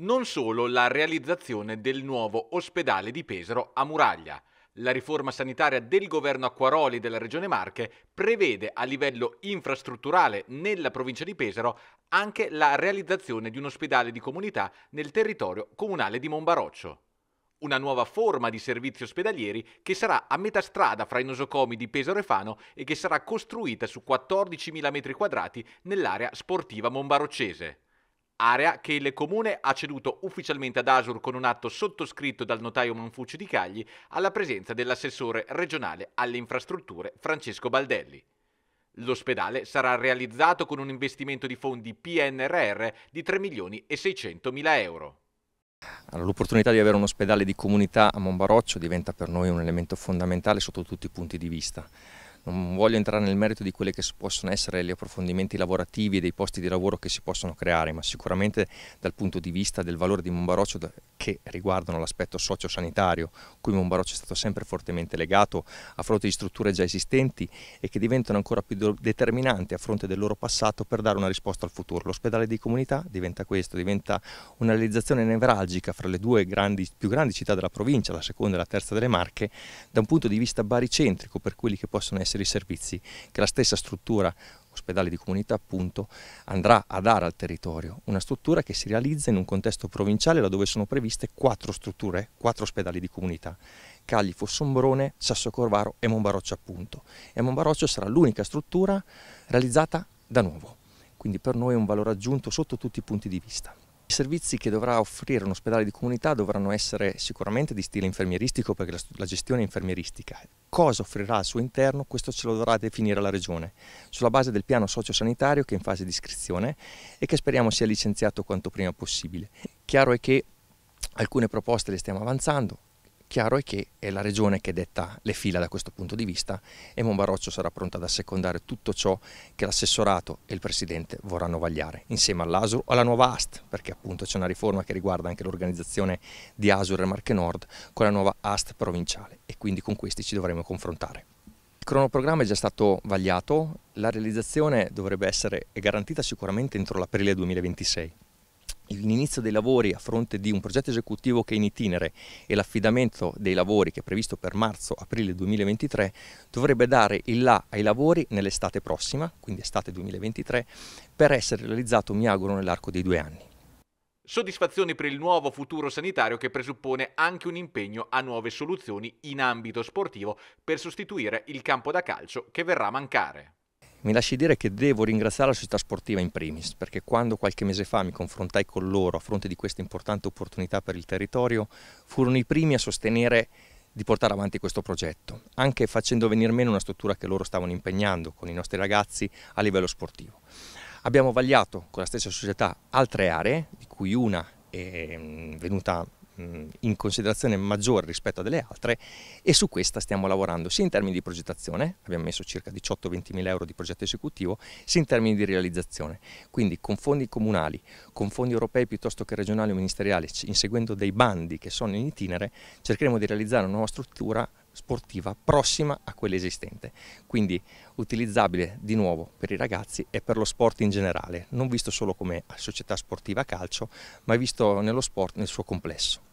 Non solo la realizzazione del nuovo ospedale di Pesaro a Muraglia. La riforma sanitaria del governo Acquaroli della Regione Marche prevede a livello infrastrutturale nella provincia di Pesaro anche la realizzazione di un ospedale di comunità nel territorio comunale di Monbaroccio. Una nuova forma di servizi ospedalieri che sarà a metà strada fra i nosocomi di Pesaro e Fano e che sarà costruita su 14.000 m2 nell'area sportiva monbaroccese area che il comune ha ceduto ufficialmente ad Asur con un atto sottoscritto dal notaio Manfucci di Cagli alla presenza dell'assessore regionale alle infrastrutture Francesco Baldelli. L'ospedale sarà realizzato con un investimento di fondi PNRR di 3 milioni e 600 mila euro. L'opportunità di avere un ospedale di comunità a Monbaroccio diventa per noi un elemento fondamentale sotto tutti i punti di vista non voglio entrare nel merito di quelli che possono essere gli approfondimenti lavorativi e dei posti di lavoro che si possono creare, ma sicuramente dal punto di vista del valore di Mombaroccio che riguardano l'aspetto socio-sanitario, cui Mombaroccio è stato sempre fortemente legato a fronte di strutture già esistenti e che diventano ancora più determinanti a fronte del loro passato per dare una risposta al futuro. L'ospedale di comunità diventa questo, diventa una realizzazione nevralgica fra le due grandi, più grandi città della provincia, la seconda e la terza delle Marche, da un punto di vista baricentrico per quelli che possono essere essere i servizi che la stessa struttura ospedale di comunità appunto andrà a dare al territorio una struttura che si realizza in un contesto provinciale laddove sono previste quattro strutture, quattro ospedali di comunità Cagli, Fossombrone, Corvaro e Monbaroccio appunto e Monbaroccio sarà l'unica struttura realizzata da nuovo quindi per noi è un valore aggiunto sotto tutti i punti di vista. I servizi che dovrà offrire un ospedale di comunità dovranno essere sicuramente di stile infermieristico perché la, la, gestione è infermieristica. Cosa offrirà al suo interno? Questo ce lo dovrà definire la Regione, sulla base del piano sociosanitario che è in fase di iscrizione e che speriamo sia licenziato quanto prima possibile. Chiaro è che alcune proposte le stiamo avanzando, Chiaro è che è la regione che detta le fila da questo punto di vista e Monbaroccio sarà pronta ad assecondare tutto ciò che l'assessorato e il presidente vorranno vagliare, insieme all'ASUR o alla nuova AST, perché appunto c'è una riforma che riguarda anche l'organizzazione di ASUR e Marche Nord con la nuova AST provinciale e quindi con questi ci dovremo confrontare. Il cronoprogramma è già stato vagliato, la realizzazione dovrebbe essere garantita sicuramente entro l'aprile 2026 l'inizio dei lavori a fronte di un progetto esecutivo che è in itinere e l'affidamento dei lavori che è previsto per marzo-aprile 2023 dovrebbe dare il là ai lavori nell'estate prossima, quindi estate 2023, per essere realizzato, mi auguro, nell'arco dei due anni. Soddisfazione per il nuovo futuro sanitario che presuppone anche un impegno a nuove soluzioni in ambito sportivo per sostituire il campo da calcio che verrà a mancare. Mi lasci dire che devo ringraziare la società sportiva in primis, perché quando qualche mese fa mi confrontai con loro a fronte di questa importante opportunità per il territorio, furono i primi a sostenere di portare avanti questo progetto, anche facendo venire meno una struttura che loro stavano impegnando con i nostri ragazzi a livello sportivo. Abbiamo vagliato con la stessa società altre aree, di cui una è mm, venuta in considerazione maggiore rispetto a delle altre e su questa stiamo lavorando sia in termini di progettazione, abbiamo messo circa 18-20 mila euro di progetto esecutivo, sia in termini di realizzazione. Quindi con fondi comunali, con fondi europei piuttosto che regionali o ministeriali, inseguendo dei bandi che sono in itinere, cercheremo di realizzare una nuova struttura sportiva prossima a quella esistente, quindi utilizzabile di nuovo per i ragazzi e per lo sport in generale, non visto solo come società sportiva calcio, ma visto nello sport nel suo complesso.